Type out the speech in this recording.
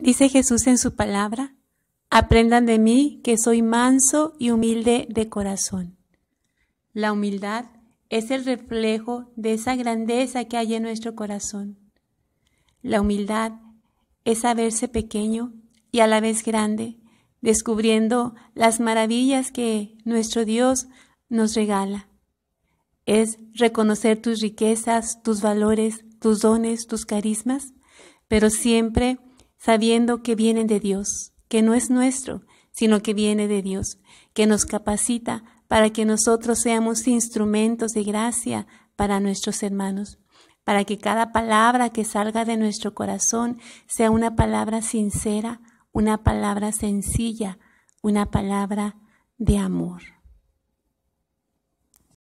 Dice Jesús en su palabra, aprendan de mí que soy manso y humilde de corazón. La humildad es el reflejo de esa grandeza que hay en nuestro corazón. La humildad es saberse pequeño y a la vez grande, descubriendo las maravillas que nuestro Dios nos regala. Es reconocer tus riquezas, tus valores, tus dones, tus carismas, pero siempre sabiendo que vienen de Dios, que no es nuestro, sino que viene de Dios, que nos capacita para que nosotros seamos instrumentos de gracia para nuestros hermanos, para que cada palabra que salga de nuestro corazón sea una palabra sincera, una palabra sencilla, una palabra de amor.